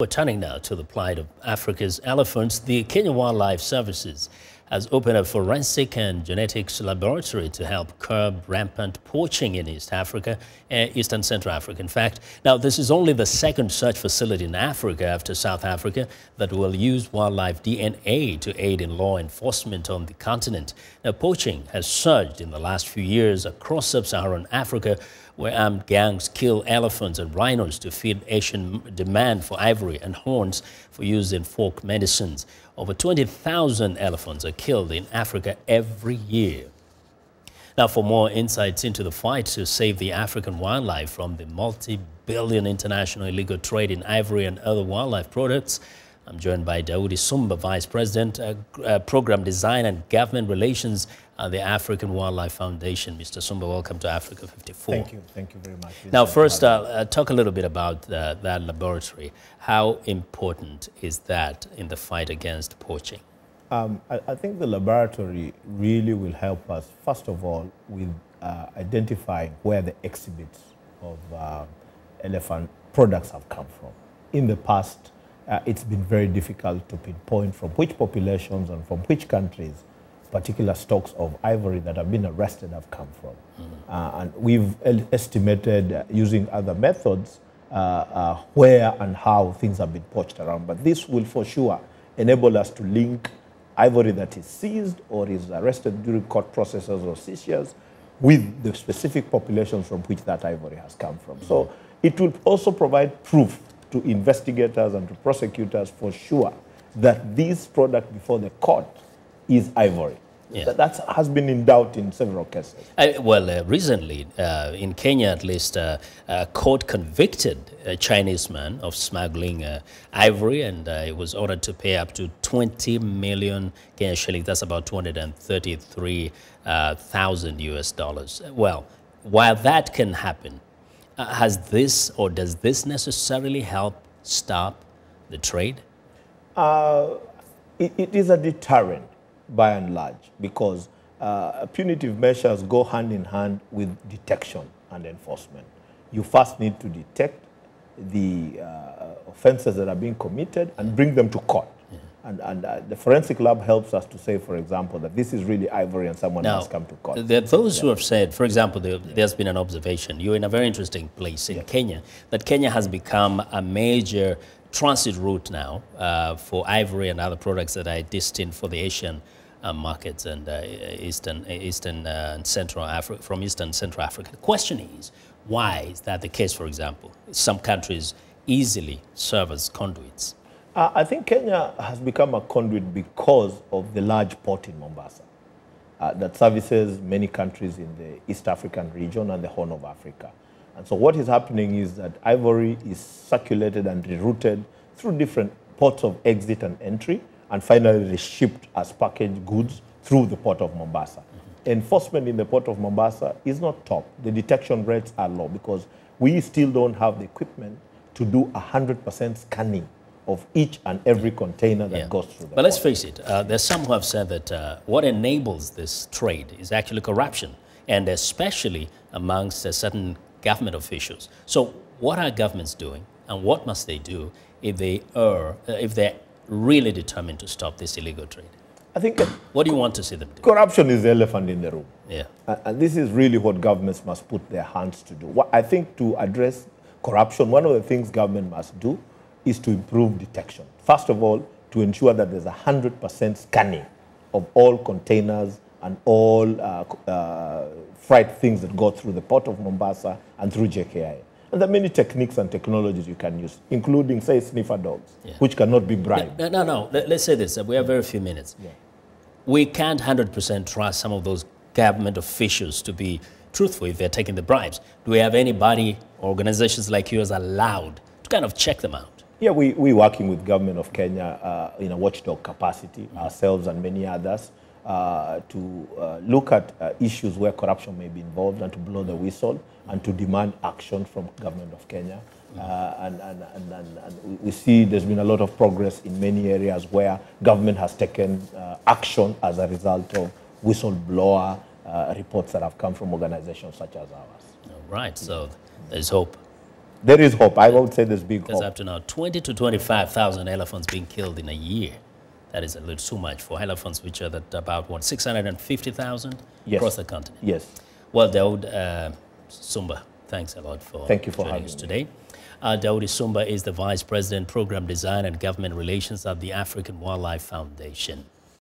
We're turning now to the plight of Africa's elephants. The Kenya Wildlife Services has opened a forensic and genetics laboratory to help curb rampant poaching in East Africa, uh, eh, East and Central Africa, in fact. Now, this is only the second such facility in Africa after South Africa that will use wildlife DNA to aid in law enforcement on the continent. Now, poaching has surged in the last few years across sub-Saharan Africa, where armed gangs kill elephants and rhinos to feed Asian demand for ivory and horns for use in folk medicines. Over 20,000 elephants are killed in Africa every year. Now, for more insights into the fight to save the African wildlife from the multi billion international illegal trade in ivory and other wildlife products, I'm joined by Dawoodi Sumba, Vice President, uh, uh, Program Design and Government Relations at the African Wildlife Foundation. Mr. Sumba, welcome to Africa 54. Thank you. Thank you very much. Now, first, uh, uh, talk a little bit about uh, that laboratory. How important is that in the fight against poaching? Um, I, I, think the laboratory really will help us, first of all, with uh, identifying where the exhibits of um, elephant products have come from. In the past, uh, it's been very difficult to pinpoint from which populations and from which countries particular stocks of ivory that have been arrested have come from. Mm -hmm. uh, and we've estimated uh, using other methods uh, uh, where and how things have been poached around. But this will for sure enable us to link ivory that is seized or is arrested during court processes or seizures with the specific populations from which that ivory has come from. Mm -hmm. So mm-hmm. it will also provide proof to investigators and to prosecutors for sure that this product before the court is ivory. Yeah. That, has been in doubt in several cases. well, uh, recently, uh, in Kenya at least, uh, a court convicted a Chinese man of smuggling uh, ivory and uh, he was ordered to pay up to 20 million Kenyan shillings. That's about 233,000 uh, US dollars. Well, while that can happen, uh, has this or does this necessarily help stop the trade? Uh, it, it is a deterrent by and large because uh, punitive measures go hand in hand with detection and enforcement. You first need to detect the uh, offenses that are being committed and bring them to court. And, and uh, the forensic lab helps us to say, for example, that this is really ivory and someone now, has come to court. There are those yeah. who have said, for example, there, has been an observation. You're in a very interesting place in yeah. Kenya, that Kenya has become a major transit route now uh, for ivory and other products that are destined for the Asian uh, markets and uh, eastern, eastern uh, and central Africa, from eastern central Africa. The question is, why is that the case? For example, some countries easily serve as conduits uh, I think Kenya has become a conduit because of the large port in Mombasa uh, that services many countries in the East African region and the Horn of Africa. And so what is happening is that ivory is circulated and rerouted through different ports of exit and entry, and finally shipped as packaged goods through the port of Mombasa. Mm -hmm. Enforcement in the port of Mombasa is not top. The detection rates are low because we still don't have the equipment to do 100% scanning of each and every container that yeah. goes through. but let's face it, uh, there's some who have said that uh, what enables this trade is actually corruption, and especially amongst uh, certain government officials. So, what are governments doing, and what must they do if they are, uh, if they're really determined to stop this illegal trade? I think. what do you want to see them do? Corruption is the elephant in the room. Yeah. and uh, uh, this is really what governments must put their hands to do. What I think to address corruption, one of the things government must do is to improve detection. First of all, to ensure that there's 100% scanning of all containers and all uh, uh, freight things that go through the port of Mombasa and through JKI. And there are many techniques and technologies you can use, including, say, sniffer dogs, yeah. which cannot be bribed. No, no, no. Let's say this. We have very few minutes. Yeah. We can't 100% trust some of those government officials to be truthful if they're taking the bribes. Do we have anybody, organizations like yours, allowed to kind of check them out? Yeah, we, we're working with government of Kenya uh, in a watchdog capacity, mm -hmm. ourselves and many others, uh, to uh, look at uh, issues where corruption may be involved and to blow the whistle and to demand action from government of Kenya. Uh, and, and, and, and, we see there's been a lot of progress in many areas where government has taken uh, action as a result of whistleblower reports that have come from organizations such as ours. All right, so there's hope. There is hope. I won't say there's big hope. Because up to now 20 to 25,000 elephants being killed in a year. That is a little too much for elephants, which are that about, what, 650,000 yes. across the continent? Yes. Well, Daoud uh, Sumba, thanks a lot for, Thank you for joining us today. Uh, Daoud Sumba is the Vice President, Program Design and Government Relations at the African Wildlife Foundation.